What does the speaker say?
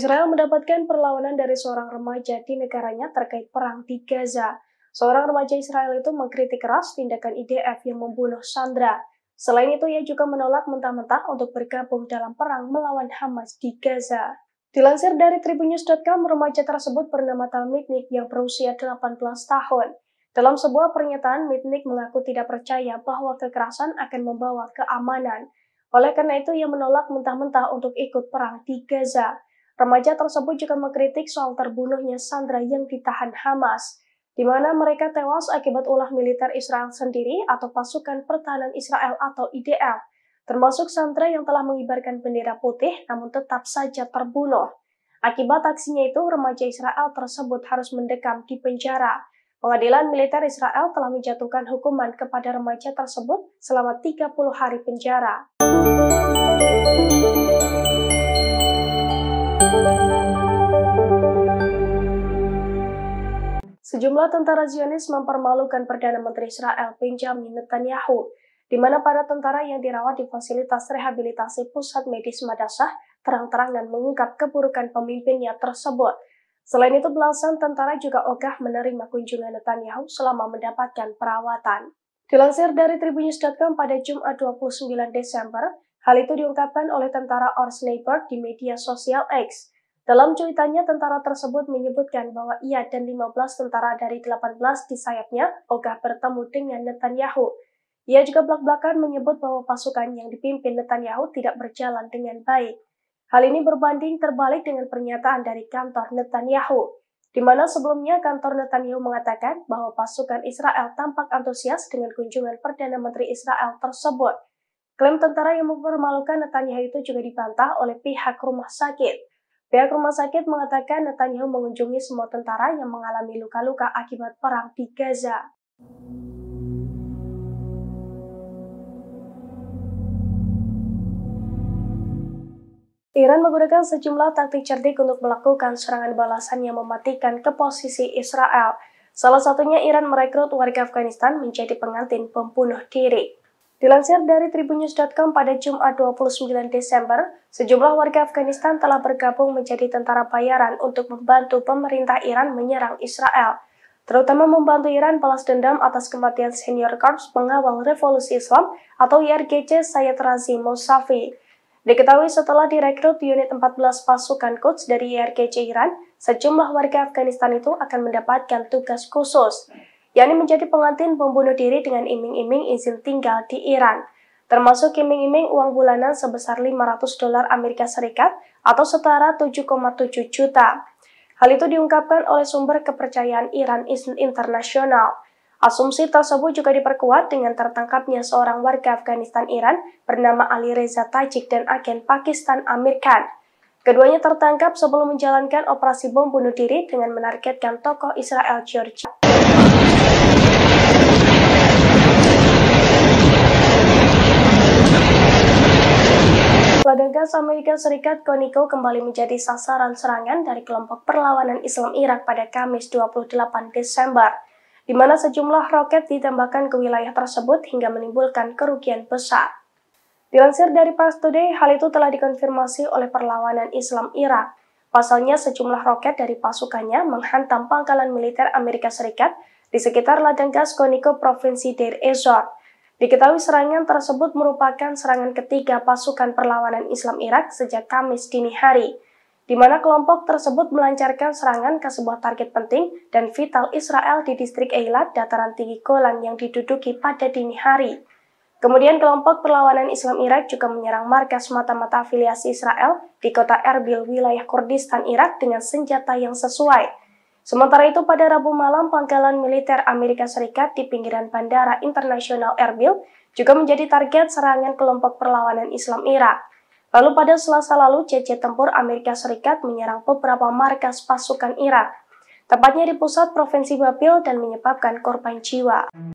Israel mendapatkan perlawanan dari seorang remaja di negaranya terkait perang di Gaza. Seorang remaja Israel itu mengkritik keras tindakan IDF yang membunuh Sandra. Selain itu, ia juga menolak mentah-mentah untuk bergabung dalam perang melawan Hamas di Gaza. Dilansir dari tribunnews.com, remaja tersebut bernama Tal Mitnik yang berusia 18 tahun. Dalam sebuah pernyataan, Mitnik mengaku tidak percaya bahwa kekerasan akan membawa keamanan. Oleh karena itu, ia menolak mentah-mentah untuk ikut perang di Gaza. Remaja tersebut juga mengkritik soal terbunuhnya Sandra yang ditahan Hamas, di mana mereka tewas akibat ulah militer Israel sendiri atau pasukan pertahanan Israel atau IDF, termasuk Sandra yang telah mengibarkan bendera putih namun tetap saja terbunuh. Akibat aksinya itu, remaja Israel tersebut harus mendekam di penjara. Pengadilan militer Israel telah menjatuhkan hukuman kepada remaja tersebut selama 30 hari penjara. Sejumlah tentara Zionis mempermalukan Perdana Menteri Israel Benjamin Netanyahu, di mana para tentara yang dirawat di fasilitas rehabilitasi pusat medis Madasah terang-terangan mengungkap keburukan pemimpinnya tersebut. Selain itu, belasan tentara juga ogah menerima kunjungan Netanyahu selama mendapatkan perawatan. Dilansir dari Tribunnews.com pada Jumat 29 Desember, hal itu diungkapkan oleh tentara Ors Neighbor di media sosial X. Dalam cuitannya, tentara tersebut menyebutkan bahwa ia dan 15 tentara dari 18 di sayapnya ogah bertemu dengan Netanyahu. Ia juga belak-belakan menyebut bahwa pasukan yang dipimpin Netanyahu tidak berjalan dengan baik. Hal ini berbanding terbalik dengan pernyataan dari kantor Netanyahu, di mana sebelumnya kantor Netanyahu mengatakan bahwa pasukan Israel tampak antusias dengan kunjungan Perdana Menteri Israel tersebut. Klaim tentara yang mempermalukan Netanyahu itu juga dibantah oleh pihak rumah sakit. Pihak rumah sakit mengatakan Netanyahu mengunjungi semua tentara yang mengalami luka-luka akibat perang di Gaza. Iran menggunakan sejumlah taktik cerdik untuk melakukan serangan balasan yang mematikan ke posisi Israel. Salah satunya Iran merekrut warga Afghanistan menjadi pengantin pembunuh diri. Dilansir dari tribunnews.com pada Jumat 29 Desember, sejumlah warga Afghanistan telah bergabung menjadi tentara bayaran untuk membantu pemerintah Iran menyerang Israel, terutama membantu Iran balas dendam atas kematian senior korps pengawal revolusi Islam atau IRGC Sayyid Razi Mousavi. Diketahui setelah direkrut unit 14 pasukan Quds dari IRGC Iran, sejumlah warga Afghanistan itu akan mendapatkan tugas khusus yakni menjadi pengantin pembunuh diri dengan iming-iming izin tinggal di Iran, termasuk iming-iming uang bulanan sebesar 500 dolar Amerika Serikat atau setara 7,7 juta. Hal itu diungkapkan oleh sumber kepercayaan Iran Internasional. Asumsi tersebut juga diperkuat dengan tertangkapnya seorang warga Afghanistan Iran bernama Ali Reza Tajik dan agen Pakistan Amir Khan. Keduanya tertangkap sebelum menjalankan operasi bom bunuh diri dengan menargetkan tokoh Israel Georgia. Badan Gas Amerika Serikat Koniko kembali menjadi sasaran serangan dari kelompok perlawanan Islam Irak pada Kamis 28 Desember, di mana sejumlah roket ditembakkan ke wilayah tersebut hingga menimbulkan kerugian besar. Dilansir dari Past Today, hal itu telah dikonfirmasi oleh perlawanan Islam Irak. Pasalnya, sejumlah roket dari pasukannya menghantam pangkalan militer Amerika Serikat di sekitar ladang gas Koniko Provinsi Deir Ezzor, Diketahui serangan tersebut merupakan serangan ketiga pasukan perlawanan Islam Irak sejak Kamis dini hari, di mana kelompok tersebut melancarkan serangan ke sebuah target penting dan vital Israel di distrik Eilat, dataran tinggi Golan yang diduduki pada dini hari. Kemudian kelompok perlawanan Islam Irak juga menyerang markas mata-mata afiliasi Israel di kota Erbil, wilayah Kurdistan Irak dengan senjata yang sesuai, Sementara itu, pada Rabu malam, pangkalan militer Amerika Serikat di pinggiran Bandara Internasional Erbil juga menjadi target serangan kelompok perlawanan Islam Irak. Lalu pada Selasa lalu, CC tempur Amerika Serikat menyerang beberapa markas pasukan Irak, tepatnya di pusat Provinsi Babil dan menyebabkan korban jiwa.